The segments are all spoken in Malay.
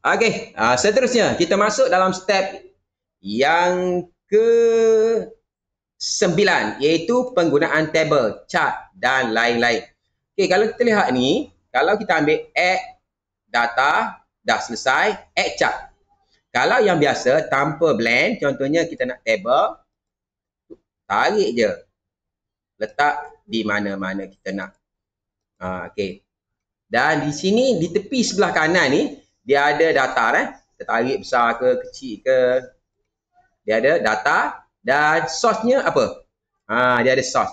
Okay, uh, ah, seterusnya kita masuk dalam step yang ke sembilan iaitu penggunaan table, chart dan lain-lain. Okay, kalau kita lihat ni, kalau kita ambil add data dah selesai, add chart. Kalau yang biasa tanpa blend, contohnya kita nak table, tarik je. Letak di mana-mana kita nak. Uh, Okey. Dan di sini, di tepi sebelah kanan ni, dia ada data eh tertarik besar ke kecil ke dia ada data dan sosnya apa ha dia ada sos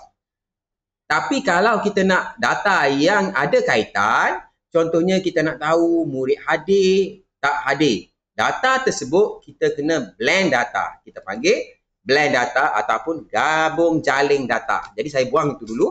tapi kalau kita nak data yang ada kaitan contohnya kita nak tahu murid hadir tak hadir data tersebut kita kena blend data kita panggil blend data ataupun gabung jaling data jadi saya buang itu dulu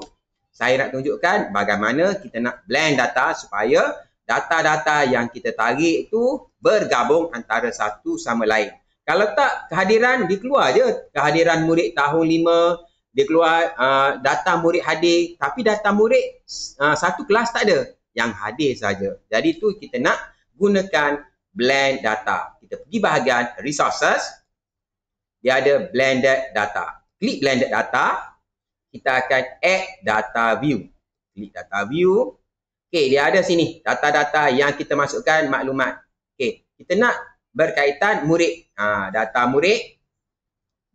saya nak tunjukkan bagaimana kita nak blend data supaya data-data yang kita tarik tu bergabung antara satu sama lain. Kalau tak kehadiran dia je kehadiran murid tahun lima dikeluar uh, ah, data murid hadir tapi data murid uh, satu kelas tak ada yang hadir saja. Jadi tu kita nak gunakan blend data. Kita pergi bahagian resources dia ada blended data. Klik blended data kita akan add data view. Klik data view Okey, dia ada sini data-data yang kita masukkan maklumat. Okey, kita nak berkaitan murid. Ha, data murid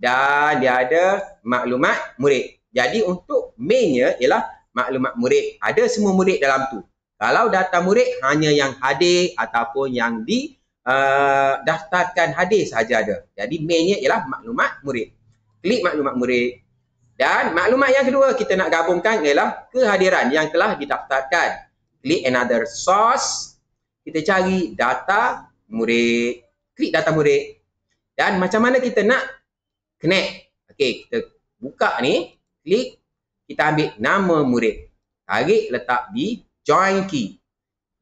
dan dia ada maklumat murid. Jadi untuk mainnya ialah maklumat murid. Ada semua murid dalam tu. Kalau data murid hanya yang hadir ataupun yang di uh, daftarkan hadir sahaja ada. Jadi mainnya ialah maklumat murid. Klik maklumat murid. Dan maklumat yang kedua kita nak gabungkan ialah kehadiran yang telah didaftarkan klik another source kita cari data murid klik data murid dan macam mana kita nak connect okay, kita buka ni klik kita ambil nama murid tarik letak di join key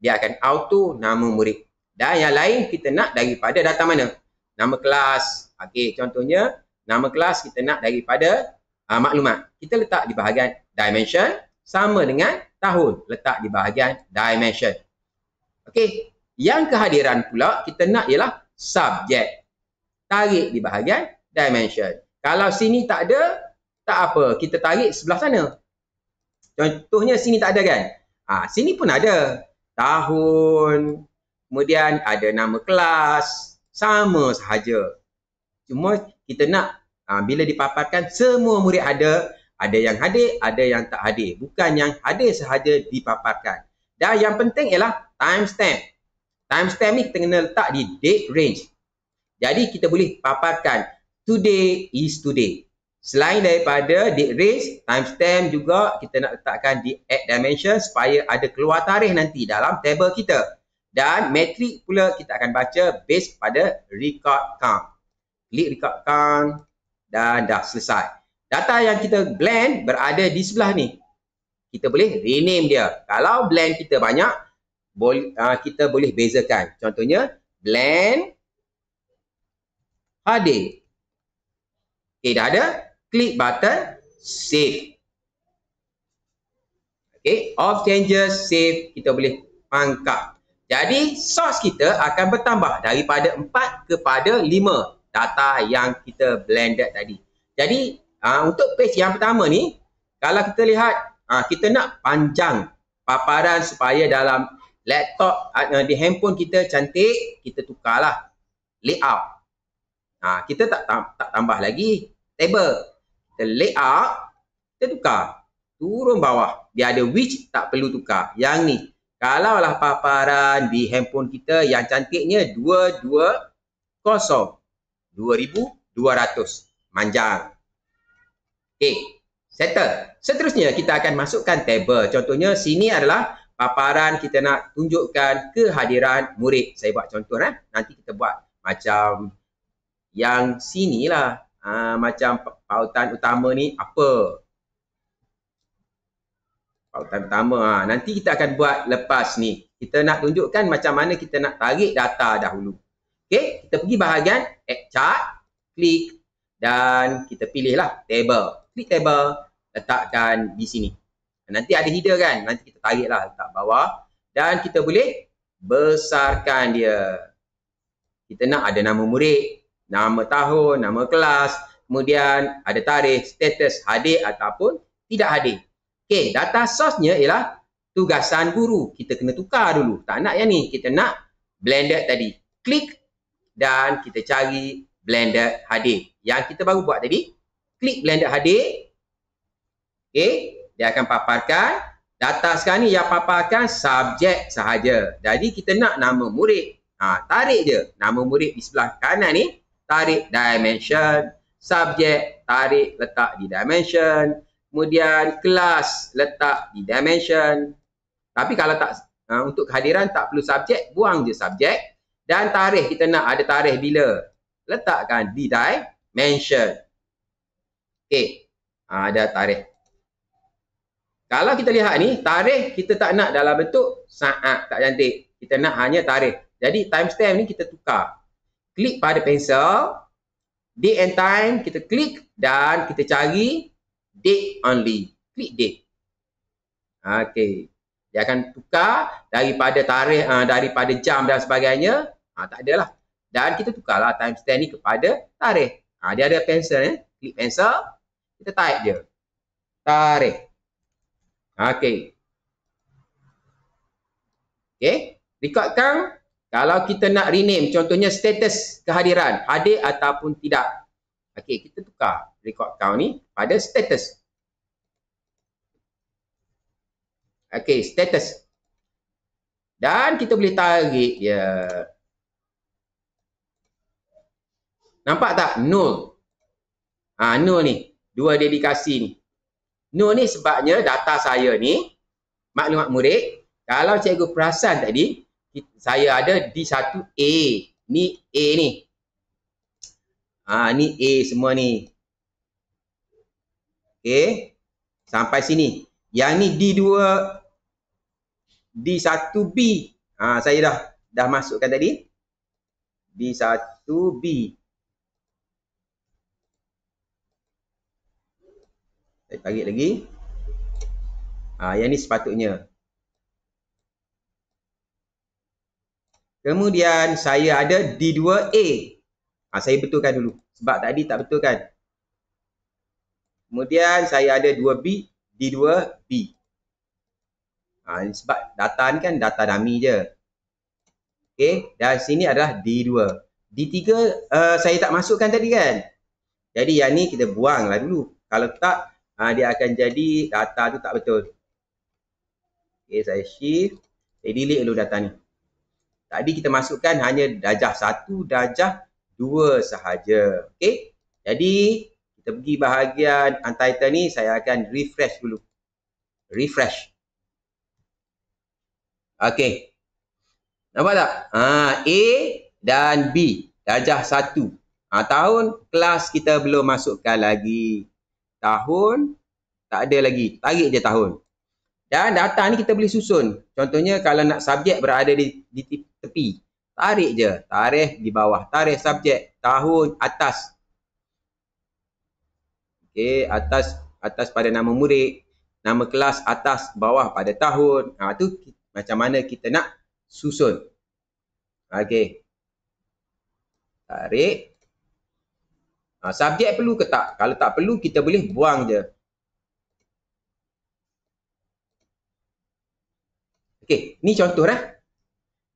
dia akan auto nama murid dan yang lain kita nak daripada data mana nama kelas Okay, contohnya nama kelas kita nak daripada uh, maklumat kita letak di bahagian dimension sama dengan tahun letak di bahagian dimension. Okey, yang kehadiran pula kita nak ialah subjek. Tarik di bahagian dimension. Kalau sini tak ada, tak apa. Kita tarik sebelah sana. Contohnya sini tak ada kan? Ha, sini pun ada. Tahun. Kemudian ada nama kelas. Sama sahaja. Cuma kita nak ha, bila dipaparkan semua murid ada ada yang hadir, ada yang tak hadir. Bukan yang hadir sahaja dipaparkan. Dan yang penting ialah timestamp. Timestamp ni kita kena letak di date range. Jadi kita boleh paparkan today is today. Selain daripada date range, timestamp juga kita nak letakkan di add dimension supaya ada keluar tarikh nanti dalam table kita. Dan metric pula kita akan baca based pada record count. Klik record count dan dah selesai data yang kita blend berada di sebelah ni. Kita boleh rename dia. Kalau blend kita banyak, ah, kita boleh bezakan. Contohnya, blend HD. Okey, eh, dah ada. Klik button save. Okey, of changes, save. Kita boleh pangkap. Jadi, source kita akan bertambah daripada 4 kepada 5 data yang kita blended tadi. Jadi, Uh, untuk page yang pertama ni, kalau kita lihat, uh, kita nak panjang paparan supaya dalam laptop, uh, di handphone kita cantik, kita tukarlah layout. Uh, kita tak, tam tak tambah lagi table. Kita layout, kita tukar. Turun bawah, dia ada which tak perlu tukar. Yang ni, kalau lah paparan di handphone kita yang cantiknya 220, 2200, manjang. Okey, eh, settle. Seterusnya kita akan masukkan table. Contohnya sini adalah paparan kita nak tunjukkan kehadiran murid. Saya buat contoh eh. Nanti kita buat macam yang sini lah ha, macam pautan utama ni apa? Pautan utama. Ha. Nanti kita akan buat lepas ni. Kita nak tunjukkan macam mana kita nak tarik data dahulu. Okey, kita pergi bahagian add chart, klik dan kita pilihlah table speed table letakkan di sini. Nanti ada header kan, nanti kita tariklah letak bawah dan kita boleh besarkan dia. Kita nak ada nama murid, nama tahun, nama kelas, kemudian ada tarikh, status hadir ataupun tidak hadir. Okey, data source-nya ialah tugasan guru. Kita kena tukar dulu. Tak nak yang ni, kita nak blended tadi. Klik dan kita cari blended hadir yang kita baru buat tadi klik blender hadir okey dia akan paparkan data sekarang ni yang paparkan subjek sahaja jadi kita nak nama murid ha, tarik je nama murid di sebelah kanan ni tarik dimension subjek tarik letak di dimension kemudian kelas letak di dimension tapi kalau tak ha, untuk kehadiran tak perlu subjek buang je subjek dan tarikh kita nak ada tarikh bila letakkan di dimension Okey. Eh, ha, ada tarikh. Kalau kita lihat ni, tarikh kita tak nak dalam bentuk saat tak cantik. Kita nak hanya tarikh. Jadi timestamp ni kita tukar. Klik pada pencil, Date and time kita klik dan kita cari date only. Klik date. Okey. Dia akan tukar daripada tarikh, uh, daripada jam dan sebagainya. Ha, tak adalah. Dan kita tukarlah timestamp ni kepada tarikh. Ha, dia ada pensel. Eh. Klik pensel kita tarik je. Tarik. Okey. Okey. Rekodkan kalau kita nak rename contohnya status kehadiran. Hadir ataupun tidak. Okey. Kita tukar record count ni pada status. Okey. Status. Dan kita boleh tarik dia. Nampak tak? Null. Ah ha, null ni dua dedikasi ni. No ni sebabnya data saya ni, maklumat murid, kalau cikgu perasan tadi, saya ada di satu A. Ni A ni. Ha, ni A semua ni. Okay. Sampai sini. Yang ni D2, D1 B. Ha, saya dah dah masukkan tadi. D1 B. Saya tarik lagi. Ha, yang ni sepatutnya. Kemudian saya ada D2A. Ha, saya betulkan dulu. Sebab tadi tak betulkan. Kemudian saya ada 2B, D2B. Ha, sebab data ni kan data dummy je. Okay. Dan sini adalah D2. D3 uh, saya tak masukkan tadi kan. Jadi yang ni kita buang buanglah dulu. Kalau tak, ha, dia akan jadi data tu tak betul. Okay, saya shift. Saya delete dulu data ni. Tadi kita masukkan hanya darjah satu, darjah dua sahaja. Okay. Jadi, kita pergi bahagian untitled ni, saya akan refresh dulu. Refresh. Okay. Nampak tak? Ha, A dan B. Darjah satu. Ha, tahun kelas kita belum masukkan lagi tahun, tak ada lagi. Tarik je tahun. Dan data ni kita boleh susun. Contohnya kalau nak subjek berada di, di tepi. Tarik je. Tarikh di bawah. Tarikh subjek. Tahun atas. Okey. Atas atas pada nama murid. Nama kelas atas bawah pada tahun. Ha, tu macam mana kita nak susun. Okey. Tarikh. Ha, subjek perlu ke tak? Kalau tak perlu, kita boleh buang je. Okey, ni contoh lah.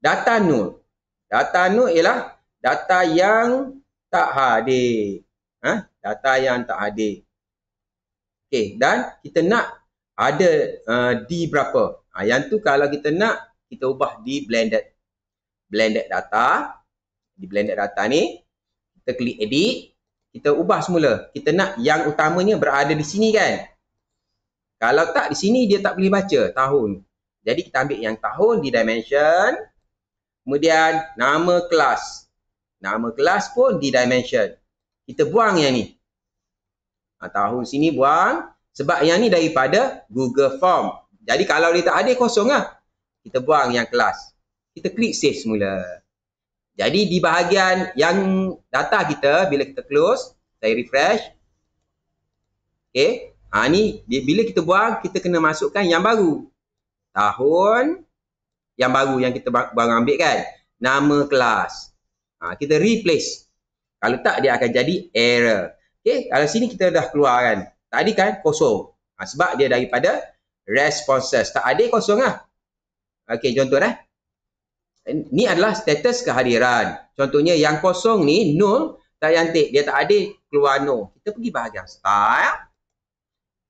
Data null. Data null ialah data yang tak hadir. Ha? Data yang tak hadir. Okey, dan kita nak ada uh, D berapa. Ha, yang tu kalau kita nak, kita ubah di blended. Blended data. Di blended data ni, kita klik edit kita ubah semula. Kita nak yang utamanya berada di sini kan. Kalau tak di sini dia tak boleh baca tahun. Jadi kita ambil yang tahun di dimension. Kemudian nama kelas. Nama kelas pun di dimension. Kita buang yang ni. Ha, tahun sini buang. Sebab yang ni daripada Google Form. Jadi kalau dia tak ada kosong lah. Kita buang yang kelas. Kita klik save semula. Jadi di bahagian yang data kita bila kita close, saya refresh. Okey. Ha ni bila kita buang kita kena masukkan yang baru. Tahun yang baru yang kita baru ambil kan. Nama kelas. Ha, kita replace. Kalau tak dia akan jadi error. Okey, kalau sini kita dah keluar kan. Tadi kan kosong. Ha, sebab dia daripada responses. Tak ada kosong lah. Okey, contoh dah. Eh? ni adalah status kehadiran. Contohnya yang kosong ni nul tak cantik. Dia tak ada keluar nul. Kita pergi bahagian style.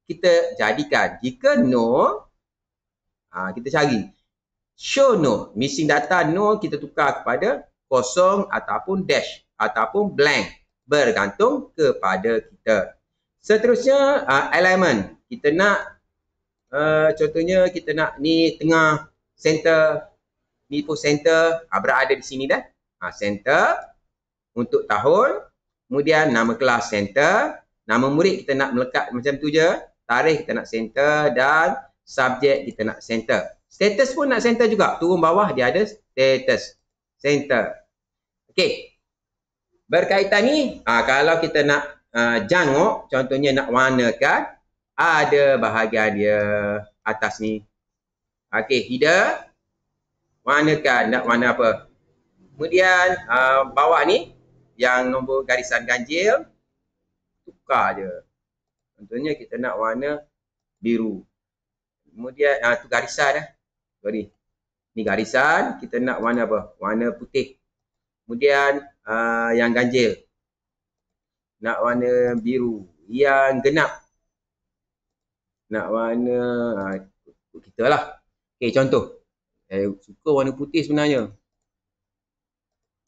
Kita jadikan jika nul. Ha, kita cari. Show nul. Missing data nul kita tukar kepada kosong ataupun dash ataupun blank. Bergantung kepada kita. Seterusnya uh, ha, element. Kita nak uh, contohnya kita nak ni tengah center Ni pun center Abra ah, ada di sini dah. Ha, center untuk tahun. Kemudian nama kelas center. Nama murid kita nak melekat macam tu je. Tarikh kita nak center dan subjek kita nak center. Status pun nak center juga. Turun bawah dia ada status. Center. Okay, Berkaitan ni, aa, ah, kalau kita nak aa, jangok, contohnya nak warnakan, ada bahagian dia atas ni. Okey, header manakah nak mana apa. Kemudian uh, bawah ni yang nombor garisan ganjil tukar je. Contohnya kita nak warna biru. Kemudian uh, tu garisan dah. Eh. Sorry. Ni garisan kita nak warna apa? Warna putih. Kemudian uh, yang ganjil nak warna biru. Yang genap nak warna uh, kita lah. Okay contoh. Saya eh, suka warna putih sebenarnya.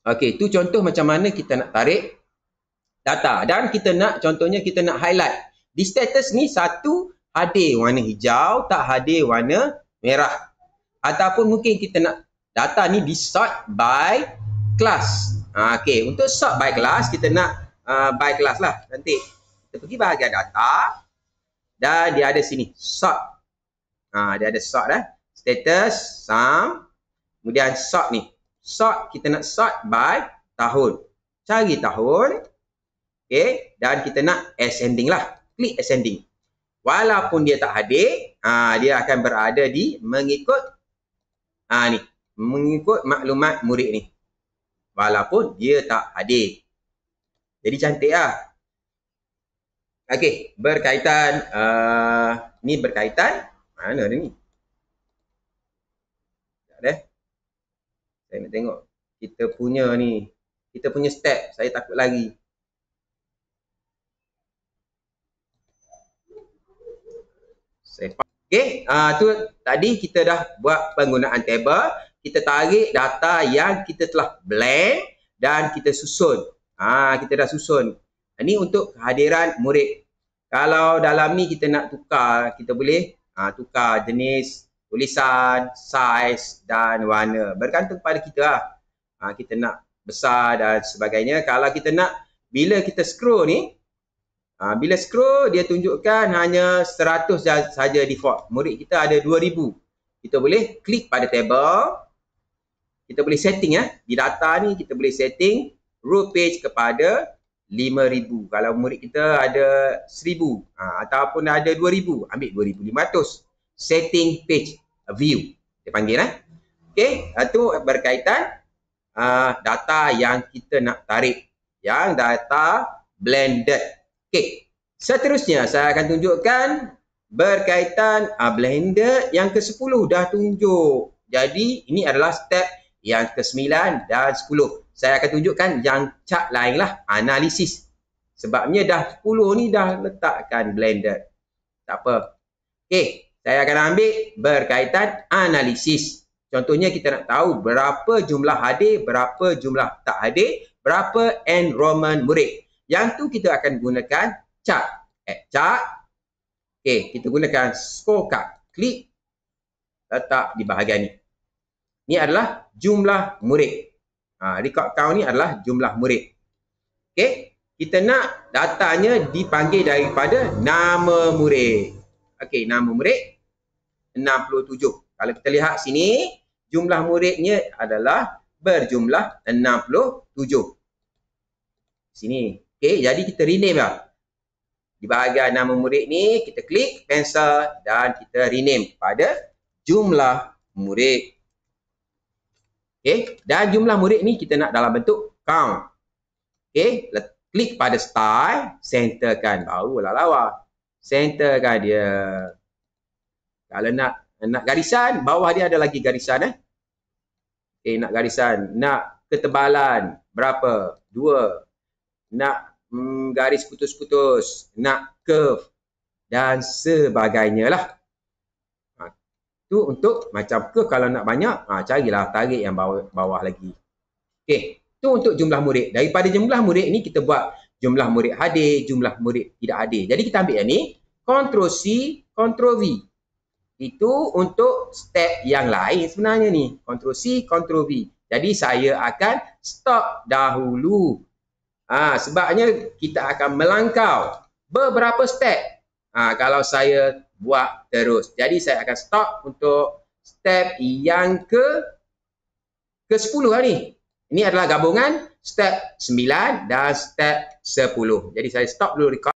Okey, tu contoh macam mana kita nak tarik data. Dan kita nak, contohnya kita nak highlight. Di status ni satu hadir warna hijau, tak hadir warna merah. Ataupun mungkin kita nak data ni di sort by class. Ha, okey, untuk sort by class, kita nak uh, by class lah nanti. Kita pergi bahagian data dan dia ada sini, sort. Ha, dia ada sort dah. Eh status sum kemudian sort ni sort kita nak sort by tahun cari tahun okey dan kita nak ascending lah klik ascending walaupun dia tak hadir ha, dia akan berada di mengikut ha, ni mengikut maklumat murid ni walaupun dia tak hadir jadi cantik lah Okey, berkaitan uh, ni berkaitan mana ni? Tak ada. Eh? Saya nak tengok kita punya ni. Kita punya step. Saya takut lagi. Okay, uh, ah, tu tadi kita dah buat penggunaan table. Kita tarik data yang kita telah blank dan kita susun. Ah, kita dah susun. Ini ah, untuk kehadiran murid. Kalau dalam ni kita nak tukar, kita boleh uh, tukar jenis tulisan, size dan warna. Bergantung pada kita lah. Ha, kita nak besar dan sebagainya. Kalau kita nak, bila kita scroll ni, ha, bila scroll dia tunjukkan hanya 100 saja default. Murid kita ada 2000. Kita boleh klik pada table. Kita boleh setting ya. Di data ni kita boleh setting row page kepada 5,000. Kalau murid kita ada 1,000 ha, ataupun ada 2,000, ambil 2,500. Setting page view dia panggil eh okey itu berkaitan uh, data yang kita nak tarik yang data blended okey seterusnya saya akan tunjukkan berkaitan uh, blended yang ke-10 dah tunjuk jadi ini adalah step yang ke-9 dan 10 saya akan tunjukkan yang chart lainlah analisis sebabnya dah 10 ni dah letakkan blended tak apa okey saya akan ambil berkaitan analisis. Contohnya kita nak tahu berapa jumlah hadir, berapa jumlah tak hadir, berapa enrollment murid. Yang tu kita akan gunakan chart. Eh, chart. Okay, kita gunakan scorecard. Klik letak di bahagian ni. Ni adalah jumlah murid. Ha, record count ni adalah jumlah murid. Okay, kita nak datanya dipanggil daripada nama murid. Okay, nama murid. 67. Kalau kita lihat sini, jumlah muridnya adalah berjumlah 67. Sini. Okey, jadi kita rename lah. Di bahagian nama murid ni, kita klik pencil dan kita rename pada jumlah murid. Okey, dan jumlah murid ni kita nak dalam bentuk count. Okey, klik pada style, centerkan. baru lah lawa. Centerkan dia. Kalau nak nak garisan, bawah dia ada lagi garisan eh. Okay, eh, nak garisan. Nak ketebalan, berapa? Dua. Nak mm, garis putus-putus. Nak curve. Dan sebagainya lah. Ha, tu untuk macam ke kalau nak banyak, ha, carilah tarik yang bawah, bawah lagi. Okay, tu untuk jumlah murid. Daripada jumlah murid ni kita buat jumlah murid hadir, jumlah murid tidak hadir. Jadi kita ambil yang ni, Ctrl C, Ctrl V. Itu untuk step yang lain sebenarnya ni. Ctrl C, Ctrl V. Jadi saya akan stop dahulu. Ha, sebabnya kita akan melangkau beberapa step. Ha, kalau saya buat terus. Jadi saya akan stop untuk step yang ke ke 10 hari. Ini adalah gabungan step 9 dan step 10. Jadi saya stop dulu record.